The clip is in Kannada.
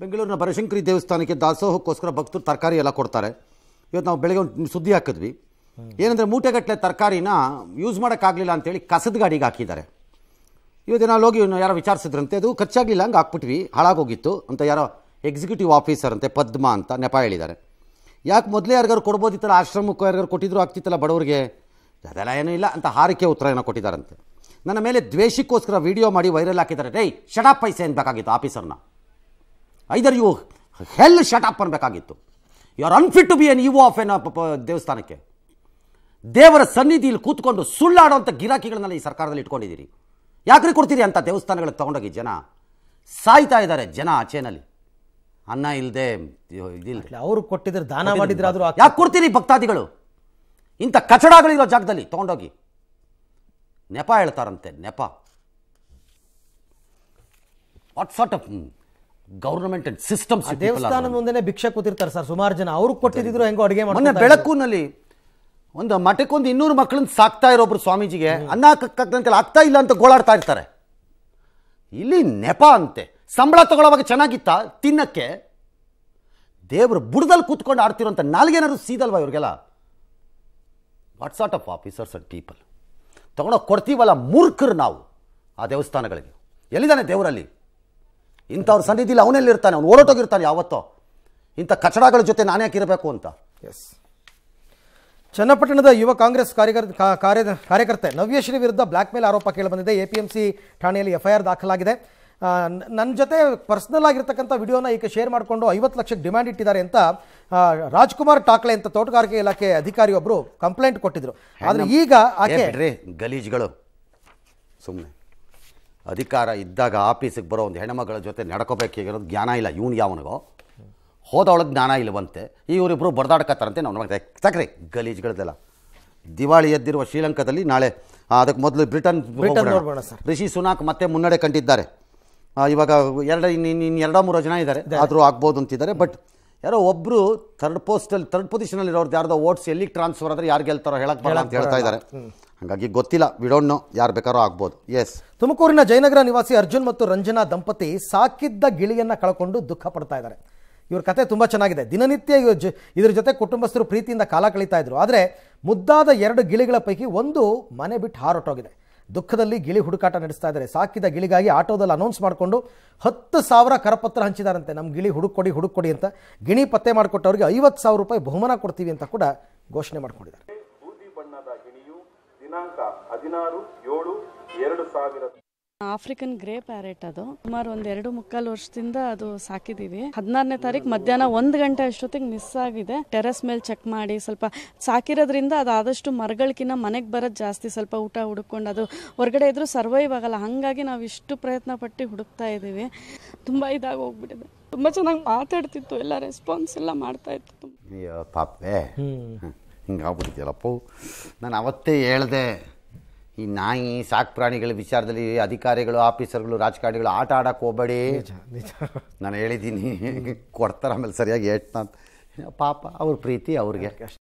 ಬೆಂಗಳೂರಿನ ಬನಶಂಕರಿ ದೇವಸ್ಥಾನಕ್ಕೆ ದಾಸೋಹಕ್ಕೋಸ್ಕರ ಭಕ್ತರು ತರಕಾರಿ ಎಲ್ಲ ಕೊಡ್ತಾರೆ ಇವತ್ತು ನಾವು ಬೆಳಗ್ಗೆ ಒಂದು ಸುದ್ದಿ ಹಾಕಿದ್ವಿ ಏನಂದರೆ ಮೂಟೆಗಟ್ಟಲೆ ತರಕಾರಿನ ಯೂಸ್ ಮಾಡೋಕ್ಕಾಗಲಿಲ್ಲ ಅಂತೇಳಿ ಕಸದ ಗಾಡಿಗೆ ಹಾಕಿದ್ದಾರೆ ಇವತ್ತು ನಾವು ಹೋಗಿ ಯಾರೋ ವಿಚಾರಿಸಿದ್ರಂತೆ ಅದು ಖರ್ಚಾಗಲಿಲ್ಲ ಹಂಗೆ ಹಾಕ್ಬಿಟ್ವಿ ಹಾಳಾಗೋಗಿತ್ತು ಅಂತ ಯಾರೋ ಎಕ್ಸಿಕ್ಯೂಟಿವ್ ಆಫೀಸರ್ ಅಂತೆ ಪದ್ಮ ಅಂತ ನೆಪ ಹೇಳಿದ್ದಾರೆ ಯಾಕೆ ಮೊದಲೇ ಯಾರಿಗಾರು ಕೊಡ್ಬೋದಿತ್ತಲ್ಲ ಆಶ್ರಮಕ್ಕೆ ಯಾರಿಗಾರು ಕೊಟ್ಟಿದ್ರು ಆಗ್ತಿತ್ತಲ್ಲ ಬಡವರಿಗೆ ಅದೆಲ್ಲ ಏನೂ ಇಲ್ಲ ಅಂತ ಹಾರಿಕೆ ಉತ್ತರ ಏನೋ ಕೊಟ್ಟಿದ್ದಾರಂತೆ ನನ್ನ ಮೇಲೆ ದ್ವೇಷಕ್ಕೋಸ್ಕರ ವಿಡಿಯೋ ಮಾಡಿ ವೈರಲ್ ಹಾಕಿದ್ದಾರೆ ರೈ ಶಡಾ ಪೈಸೆ ಅಂತ ಬೇಕಾಗಿತ್ತು ಆಫೀಸರ್ನ either you hell shut up ಬರಬೇಕಾಗಿತ್ತು you are unfit to be an EO of an ದೇವಸ್ಥಾನಕ್ಕೆ ದೇವರ ಸನ್ನಿಧಿಯಲ್ಲಿ ಕೂತ್ಕೊಂಡು ಸುಳ್ಳಾಡುವಂಥ ಗಿರಾಕಿಗಳನ್ನೆಲ್ಲ ಈ ಸರ್ಕಾರದಲ್ಲಿ ಇಟ್ಕೊಂಡಿದ್ದೀರಿ ಯಾಕ್ರಿ ಕೊಡ್ತೀರಿ ಅಂತ ದೇವಸ್ಥಾನಗಳಿಗೆ ತೊಗೊಂಡೋಗಿ ಜನ ಸಾಯ್ತಾ ಇದ್ದಾರೆ ಜನ ಆಚೆನಲ್ಲಿ ಅನ್ನ ಇಲ್ಲದೆ ಅವರು ಕೊಟ್ಟಿದ್ರೆ ದಾನ ಆದರೂ ಯಾಕೆ ಕೊಡ್ತೀರಿ ಭಕ್ತಾದಿಗಳು ಇಂಥ ಕಚಡಾಗಳಿರೋ ಜಾಗದಲ್ಲಿ ತೊಗೊಂಡೋಗಿ ನೆಪ ಹೇಳ್ತಾರಂತೆ ನೆಪ what sort of government and system ದೇವಸ್ಥಾನದ ಮುಂದೆ ಭಿಕ್ಷೆ ಕೂತಿರ್ತಾರೆ ಸರ್ ಸುಮಾರು ಜನ ಅವ್ರು ಕೊಟ್ಟಿದ್ರು ಹೆಂಗೋ ಅಡುಗೆ ಮೊನ್ನೆ ಬೆಳಕುನಲ್ಲಿ ಒಂದು ಮಠಕ್ಕೊಂದು ಇನ್ನೂರು ಮಕ್ಕಳನ್ನ ಸಾಕ್ತಾ ಇರೋಬ್ರು ಸ್ವಾಮೀಜಿಗೆ ಅನ್ನ ಕಕ್ಕ ಆಗ್ತಾ ಇಲ್ಲ ಅಂತ ಗೋಳಾಡ್ತಾ ಇರ್ತಾರೆ ಇಲ್ಲಿ ನೆಪ ಅಂತೆ ಸಂಬಳ ತಗೊಳ್ಳೋವಾಗ ಚೆನ್ನಾಗಿತ್ತ ತಿನ್ನಕ್ಕೆ ದೇವರು ಬುಡದಲ್ಲಿ ಕೂತ್ಕೊಂಡು ಆಡ್ತಿರೋಂಥ ನಾಲ್ಗೇನಾದ್ರು ಸೀದಲ್ವಾ ಇವ್ರಿಗೆಲ್ಲ ವಾಟ್ಸ್ ಆಟ್ ಆಫ್ ಆಫೀಸರ್ಸ್ ಅಂಡ್ ಪೀಪಲ್ ತಗೊಂಡೋಗಿ ಕೊಡ್ತೀವಲ್ಲ ಮೂರ್ಖರು ನಾವು ಆ ದೇವಸ್ಥಾನಗಳಿಗೆ ಎಲ್ಲಿದ್ದಾನೆ ದೇವರಲ್ಲಿ ಇಂಥವ್ರ ಸನ್ನಿಧಿಲಿ ಇರ್ತಾನೆ ಅವ್ನು ಓಡೋಟೋಗಿರ್ತಾನೆ ಯಾವತ್ತೋ ಇಂಥ ಕಚಡಗಳ ಜೊತೆ ಇರಬೇಕು ಅಂತ ಎಸ್ ಚನ್ನಪಟ್ಟಣದ ಯುವ ಕಾಂಗ್ರೆಸ್ ಕಾರ್ಯಕರ್ ಕಾರ್ಯ ಕಾರ್ಯಕರ್ತೆ ನವ್ಯಶ್ರೀ ವಿರುದ್ಧ ಬ್ಲ್ಯಾಕ್ ಮೇಲ್ ಆರೋಪ ಕೇಳಿಬಂದಿದೆ ಎ ಪಿ ಎಂ ಸಿ ಠಾಣೆಯಲ್ಲಿ ಎಫ್ಐಆರ್ ದಾಖಲಾಗಿದೆ ನನ್ನ ಜೊತೆ ಪರ್ಸ್ನಲ್ ಆಗಿರ್ತಕ್ಕಂಥ ವಿಡಿಯೋನ ಈಗ ಶೇರ್ ಮಾಡಿಕೊಂಡು ಐವತ್ತು ಲಕ್ಷಕ್ಕೆ ಡಿಮ್ಯಾಂಡ್ ಇಟ್ಟಿದ್ದಾರೆ ಅಂತ ರಾಜ್ಕುಮಾರ್ ಟಾಕ್ಲೆ ಅಂತ ತೋಟಗಾರಿಕೆ ಇಲಾಖೆ ಅಧಿಕಾರಿಯೊಬ್ಬರು ಕಂಪ್ಲೇಂಟ್ ಕೊಟ್ಟಿದ್ರು ಆದರೆ ಈಗ ಆಕೆ ಗಲೀಜ್ಗಳು ಸುಮ್ಮನೆ ಅಧಿಕಾರ ಇದ್ದಾಗ ಆಫೀಸಿಗೆ ಬರೋ ಒಂದು ಹೆಣ್ಮಗಳ ಜೊತೆ ನಡ್ಕೋಬೇಕಾಗಿರೋದು ಜ್ಞಾನ ಇಲ್ಲ ಇವನು ಯಾವನಿಗೋ ಹೋದೊಳಗೆ ಜ್ಞಾನ ಇಲ್ಲವಂತೆ ಇವರಿಬ್ಬರು ಬರ್ದಾಡ್ಕತ್ತಾರಂತೆ ನಾವು ನೋಡ್ತಾ ಸಕ್ರೆ ಗಲೀಜ್ಗಳದ್ದೆಲ್ಲ ದಿವಾಳಿ ಎದ್ದಿರುವ ಶ್ರೀಲಂಕಾದಲ್ಲಿ ನಾಳೆ ಅದಕ್ಕೆ ಮೊದಲು ಬ್ರಿಟನ್ ರಿಷಿ ಸುನಾಕ್ ಮತ್ತೆ ಮುನ್ನಡೆ ಕಂಡಿದ್ದಾರೆ ಇವಾಗ ಎರಡು ಇನ್ನು ಎರಡೋ ಮೂರೋ ಜನ ಇದ್ದಾರೆ ಆದರೂ ಆಗ್ಬೋದು ಅಂತಿದ್ದಾರೆ ಬಟ್ ಯಾರೋ ಒಬ್ಬರು ಥರ್ಡ್ ಪೋಸ್ಟಲ್ಲಿ ಥರ್ಡ್ ಪೊಸಿಷನಲ್ಲಿ ಯಾರ್ದೋ ಓಟ್ಸ್ ಎಲ್ಲಿಗೆ ಟ್ರಾನ್ಸ್ಫರ್ ಆದರೆ ಯಾರು ಗೆಲ್ತಾರೋ ಹೇಳಕ್ಕೆ ಬರಲ್ಲ ಅಂತ ಹೇಳ್ತಾ ಇದ್ದಾರೆ ಹಾಗಾಗಿ ಗೊತ್ತಿಲ್ಲ ವಿಡೋಣ್ಣು ಯಾರು ಬೇಕಾರೋ ಆಗ್ಬೋದು ಎಸ್ ತುಮಕೂರಿನ ಜಯನಗರ ನಿವಾಸಿ ಅರ್ಜುನ್ ಮತ್ತು ರಂಜನಾ ದಂಪತಿ ಸಾಕಿದ್ದ ಗಿಳಿಯನ್ನು ಕಳ್ಕೊಂಡು ದುಃಖ ಪಡ್ತಾ ಇದ್ದಾರೆ ಇವ್ರ ಕತೆ ತುಂಬ ಚೆನ್ನಾಗಿದೆ ದಿನನಿತ್ಯ ಇವ್ರ ಇದ್ರ ಜೊತೆ ಕುಟುಂಬಸ್ಥರು ಪ್ರೀತಿಯಿಂದ ಕಾಲ ಕಳೀತಾ ಇದ್ರು ಆದರೆ ಮುದ್ದಾದ ಎರಡು ಗಿಳಿಗಳ ಪೈಕಿ ಒಂದು ಮನೆ ಬಿಟ್ಟು ಹಾರೊಟ್ಟೋಗಿದೆ ದುಃಖದಲ್ಲಿ ಗಿಳಿ ಹುಡುಕಾಟ ನಡೆಸ್ತಾ ಇದ್ದಾರೆ ಸಾಕಿದ ಗಿಳಿಗಾಗಿ ಆಟೋದಲ್ಲಿ ಅನೌನ್ಸ್ ಮಾಡಿಕೊಂಡು ಹತ್ತು ಸಾವಿರ ಕರಪತ್ರ ಹಂಚಿದಾರಂತೆ ನಮ್ಮ ಗಿಳಿ ಹುಡುಕೊಡಿ ಹುಡುಕೊಡಿ ಅಂತ ಗಿಣಿ ಪತ್ತೆ ಮಾಡಿಕೊಟ್ಟವ್ರಿಗೆ ಐವತ್ತು ಸಾವಿರ ರೂಪಾಯಿ ಬಹುಮಾನ ಕೊಡ್ತೀವಿ ಅಂತ ಕೂಡ ಘೋಷಣೆ ಮಾಡ್ಕೊಂಡಿದ್ದಾರೆ ಆಫ್ರಿಕನ್ ಗ್ರೇ ಪ್ಯಾರೆಟ್ ಅದು ಸುಮಾರು ಒಂದ್ ಎರಡು ಮುಕ್ಕಾಲು ವರ್ಷದಿಂದ ಅದು ಸಾಕಿದೀವಿ ಹದಿನಾರನೇ ತಾರೀಕು ಮಧ್ಯಾಹ್ನ ಒಂದ್ ಗಂಟೆ ಅಷ್ಟೊತ್ತಿಗೆ ಮಿಸ್ ಆಗಿದೆ ಟೆರೆಸ್ ಮೇಲೆ ಚೆಕ್ ಮಾಡಿ ಸ್ವಲ್ಪ ಸಾಕಿರೋದ್ರಿಂದ ಅದಾದಷ್ಟು ಆದಷ್ಟು ಮರಗಳಕಿನ್ನ ಮನೆಗೆ ಬರೋದು ಜಾಸ್ತಿ ಸ್ವಲ್ಪ ಊಟ ಹುಡುಕೊಂಡು ಅದು ಹೊರಗಡೆ ಇದ್ರೂ ಸರ್ವೈವ್ ಆಗಲ್ಲ ಹಾಗಾಗಿ ನಾವು ಇಷ್ಟು ಪ್ರಯತ್ನ ಪಟ್ಟು ಹುಡುಕ್ತಾ ಇದೀವಿ ತುಂಬಾ ಇದಾಗ ಹೋಗ್ಬಿಟ್ಟಿದೆ ತುಂಬಾ ಚೆನ್ನಾಗಿ ಮಾತಾಡ್ತಿತ್ತು ಎಲ್ಲ ರೆಸ್ಪಾನ್ಸ್ ಎಲ್ಲ ಮಾಡ್ತಾ ಇತ್ತು ಪಾಪೆ ನಾನು ಅವತ್ತೇ ಹೇಳಿದೆ ಈ ನಾಯಿ ಸಾಕು ಪ್ರಾಣಿಗಳ ವಿಚಾರದಲ್ಲಿ ಅಧಿಕಾರಿಗಳು ಆಫೀಸರ್ಗಳು ರಾಜಕಾರಣಿಗಳು ಆಟ ಆಡಕ್ಕೆ ಹೋಗಬೇಡಿ ನಾನು ಹೇಳಿದ್ದೀನಿ ಕೊಡ್ತಾರೆ ಆಮೇಲೆ ಸರಿಯಾಗಿ ಹೇಳ್ತಾ ಪಾಪ ಅವ್ರ ಪ್ರೀತಿ ಅವ್ರಿಗೆ